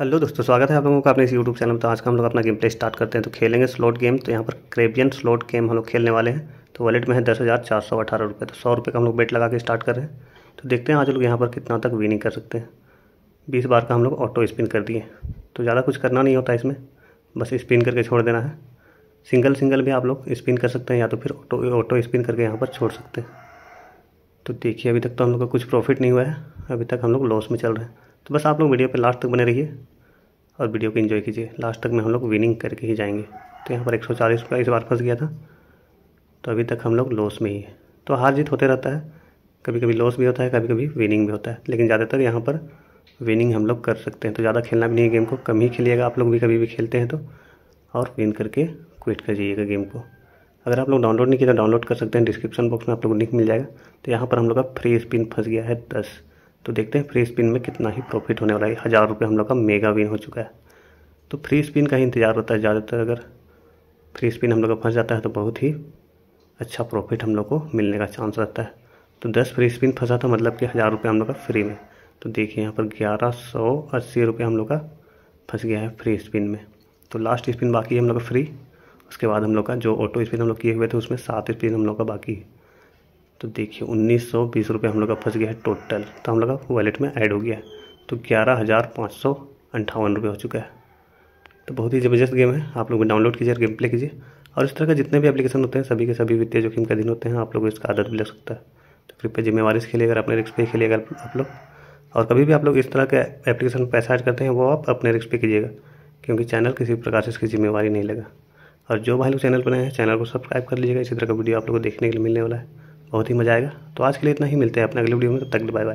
hello दोस्तों स्वागत है आप लोगों का अपने इस यूट्यूब चैनल तो आज का हम लोग अपना गेम प्ले स्टार्ट करते हैं तो खेलेंगे स्लॉट गेम तो यहाँ पर क्रेबियन स्लॉट गेम हम लोग खेलने वाले हैं तो वॉलेट में है दस हज़ार चार सौ अठारह रुपये तो सौ रुपये का हम लोग बेट लगा के स्टार्ट कर रहे हैं तो देखते हैं आज लोग यहाँ पर कितना तक विनिंग कर सकते हैं बीस बार का हम लोग ऑटो स्पिन कर दिए तो ज़्यादा कुछ करना नहीं होता इसमें बस स्पिन करके छोड़ देना है सिंगल सिंगल भी आप लोग स्पिन कर सकते हैं या तो फिर ऑटो ऑटो स्पिन करके यहाँ पर छोड़ सकते हैं तो देखिए अभी तक तो हम लोग का कुछ प्रॉफिट नहीं हुआ है अभी तक हम लोग लॉस में चल रहे हैं तो बस आप लोग वीडियो पर लास्ट तक बने रहिए और वीडियो को इन्जॉय कीजिए लास्ट तक में हम लोग विनिंग करके ही जाएंगे तो यहाँ पर एक सौ चालीस इस बार फंस गया था तो अभी तक हम लोग लॉस में ही है तो हार जीत होते रहता है कभी कभी लॉस भी होता है कभी कभी विनिंग भी होता है लेकिन ज़्यादातर यहाँ पर विनिंग हम लोग कर सकते हैं तो ज़्यादा खेलना भी नहीं है गेम को कम ही खेलिएगा आप लोग भी कभी भी खेलते हैं तो और विन करके क्विट कर जाइएगा गेम को अगर आप लोग डाउनलोड नहीं किया तो डाउनलोड कर सकते हैं डिस्क्रिप्शन बॉक्स में आप लोग लिंक मिल जाएगा तो यहाँ पर हम लोग का फ्री स्पिन फंस गया है दस तो देखते हैं फ्री स्पिन में कितना ही प्रॉफिट होने वाला है हज़ार रुपये हम लोग का मेगा विन हो चुका है तो फ्री स्पिन का ही इंतज़ार होता है ज़्यादातर अगर फ्री स्पिन हम लोग का फंस जाता है तो बहुत ही अच्छा प्रॉफिट हम लोग को मिलने का चांस रहता है तो दस फ्री स्पिन फंसा था मतलब कि हज़ार रुपये हम लोग का फ्री में तो देखिए यहाँ पर ग्यारह सौ अस्सी रुपये हम लोग का फंस गया है फ्री स्पिन में तो लास्ट स्पिन बाकी है हम लोग का फ्री उसके बाद हम लोग का जो ऑटो स्पिन हम लोग किए हुए थे उसमें सात स्पिन हम लोग का बाकी है तो देखिए उन्नीस सौ बीस रुपये हम लोग का फंस गया है टोटल तो हम लोग का वॉलेट में ऐड हो गया है तो ग्यारह हज़ार पाँच सौ अंठावन रुपये हो चुका है तो बहुत ही ज़बरदस्त गेम है आप लोग डाउनलोड कीजिए और गेम प्ले कीजिए और इस तरह का जितने भी एप्लीकेशन होते हैं सभी के सभी वित्तीय जोखिम का दिन होते हैं आप लोग इसका आदत भी लग सकता है तो कृपया जिम्मेवारी से खेलिएगा अपने रिक्स पे खेलिएगा आप लोग और कभी भी आप लोग इस तरह के एप्लीकेशन में पैसा ऐड करते हैं वो आप अपने रिक्स पे कीजिएगा क्योंकि चैनल किसी प्रकार से इसकी जिम्मेवारी नहीं लगा और जो भाई लोग चैनल बनाए हैं चैनल को सब्सक्राइब कर लीजिएगा इसी तरह का वीडियो आप लोग को देखने के लिए मिलने वाला है बहुत ही मजा आएगा तो आज के लिए इतना ही मिलते हैं अपने अगले वीडियो में तब तक बाय बाय